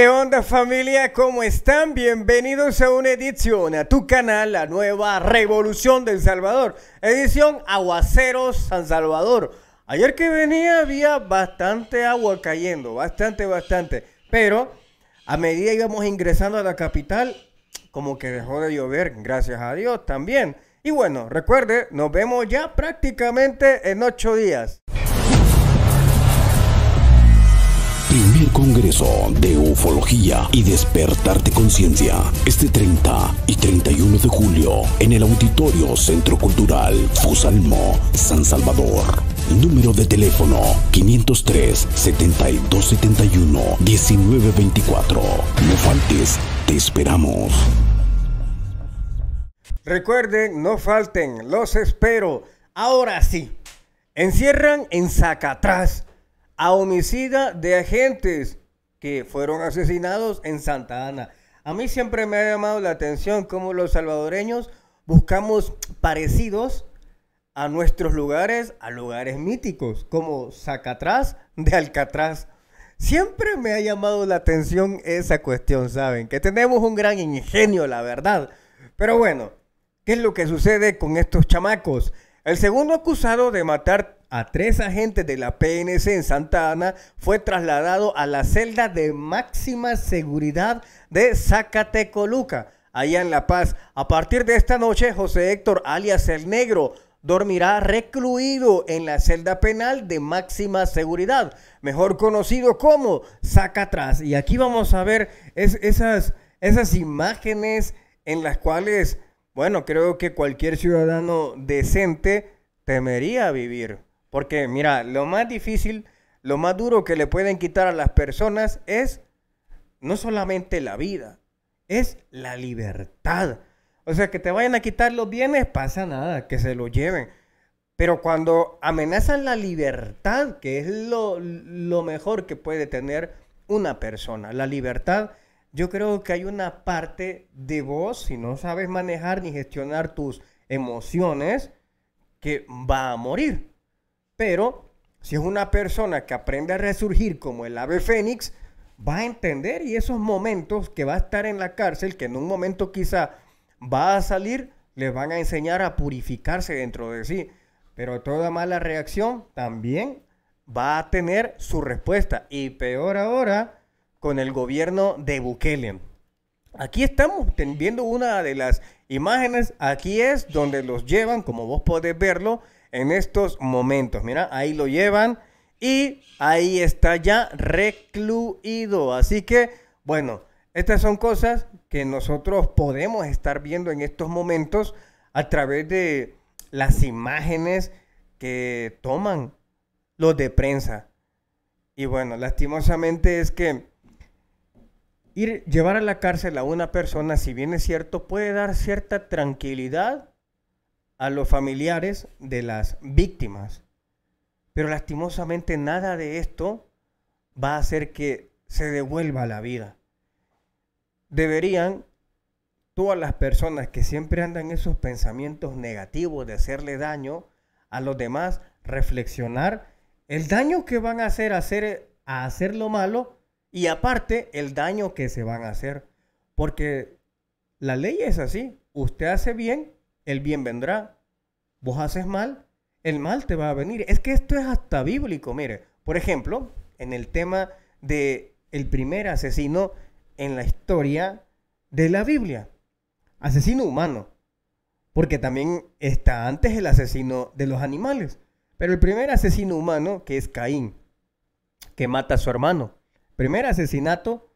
¿Qué onda familia? ¿Cómo están? Bienvenidos a una edición a tu canal, la nueva revolución del Salvador. Edición Aguaceros San Salvador. Ayer que venía había bastante agua cayendo, bastante, bastante. Pero a medida íbamos ingresando a la capital, como que dejó de llover, gracias a Dios también. Y bueno, recuerde, nos vemos ya prácticamente en ocho días. de Ufología y despertarte Conciencia, este 30 y 31 de julio, en el Auditorio Centro Cultural Fusalmo, San Salvador. Número de teléfono 503-7271-1924. No faltes, te esperamos. Recuerden, no falten, los espero. Ahora sí, encierran en Zacatrás a homicida de agentes que fueron asesinados en Santa Ana. A mí siempre me ha llamado la atención cómo los salvadoreños buscamos parecidos a nuestros lugares, a lugares míticos, como Zacatrás de Alcatraz. Siempre me ha llamado la atención esa cuestión, ¿saben? Que tenemos un gran ingenio, la verdad. Pero bueno, ¿qué es lo que sucede con estos chamacos? El segundo acusado de matar a tres agentes de la PNC en Santa Ana, fue trasladado a la celda de máxima seguridad de Zacatecoluca, allá en La Paz. A partir de esta noche, José Héctor, alias El Negro, dormirá recluido en la celda penal de máxima seguridad, mejor conocido como atrás. Y aquí vamos a ver esas, esas imágenes en las cuales, bueno, creo que cualquier ciudadano decente temería vivir. Porque mira, lo más difícil, lo más duro que le pueden quitar a las personas es no solamente la vida, es la libertad. O sea, que te vayan a quitar los bienes, pasa nada, que se lo lleven. Pero cuando amenazan la libertad, que es lo, lo mejor que puede tener una persona, la libertad, yo creo que hay una parte de vos, si no sabes manejar ni gestionar tus emociones, que va a morir. Pero si es una persona que aprende a resurgir como el ave fénix, va a entender y esos momentos que va a estar en la cárcel, que en un momento quizá va a salir, les van a enseñar a purificarse dentro de sí. Pero toda mala reacción también va a tener su respuesta. Y peor ahora con el gobierno de Bukele. Aquí estamos viendo una de las imágenes. Aquí es donde los llevan, como vos podés verlo, en estos momentos. Mira, ahí lo llevan y ahí está ya recluido. Así que, bueno, estas son cosas que nosotros podemos estar viendo en estos momentos a través de las imágenes que toman los de prensa. Y bueno, lastimosamente es que ir, llevar a la cárcel a una persona, si bien es cierto, puede dar cierta tranquilidad a los familiares de las víctimas. Pero lastimosamente nada de esto va a hacer que se devuelva la vida. Deberían todas las personas que siempre andan esos pensamientos negativos de hacerle daño a los demás, reflexionar el daño que van a hacer, hacer a hacer lo malo y aparte el daño que se van a hacer. Porque la ley es así, usted hace bien el bien vendrá. Vos haces mal, el mal te va a venir. Es que esto es hasta bíblico, mire. Por ejemplo, en el tema de el primer asesino en la historia de la Biblia. Asesino humano. Porque también está antes el asesino de los animales. Pero el primer asesino humano, que es Caín, que mata a su hermano. Primer asesinato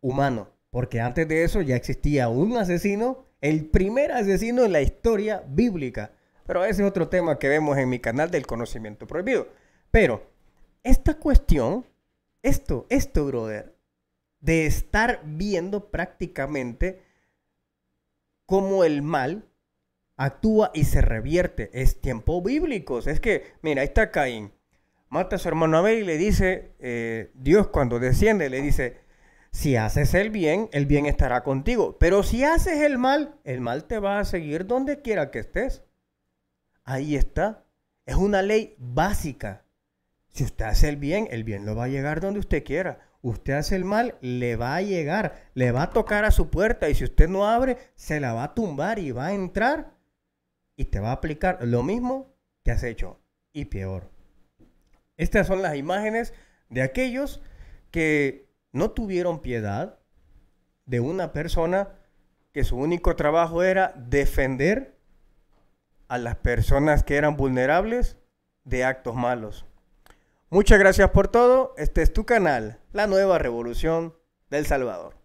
humano. Porque antes de eso ya existía un asesino el primer asesino en la historia bíblica. Pero ese es otro tema que vemos en mi canal del conocimiento prohibido. Pero esta cuestión, esto, esto, brother, de estar viendo prácticamente cómo el mal actúa y se revierte, es tiempo bíblico. Es que, mira, ahí está Caín. Mata a su hermano Abel y le dice, eh, Dios cuando desciende, le dice, si haces el bien, el bien estará contigo. Pero si haces el mal, el mal te va a seguir donde quiera que estés. Ahí está. Es una ley básica. Si usted hace el bien, el bien lo va a llegar donde usted quiera. Usted hace el mal, le va a llegar, le va a tocar a su puerta y si usted no abre, se la va a tumbar y va a entrar y te va a aplicar lo mismo que has hecho y peor. Estas son las imágenes de aquellos que no tuvieron piedad de una persona que su único trabajo era defender a las personas que eran vulnerables de actos malos. Muchas gracias por todo. Este es tu canal, La Nueva Revolución del Salvador.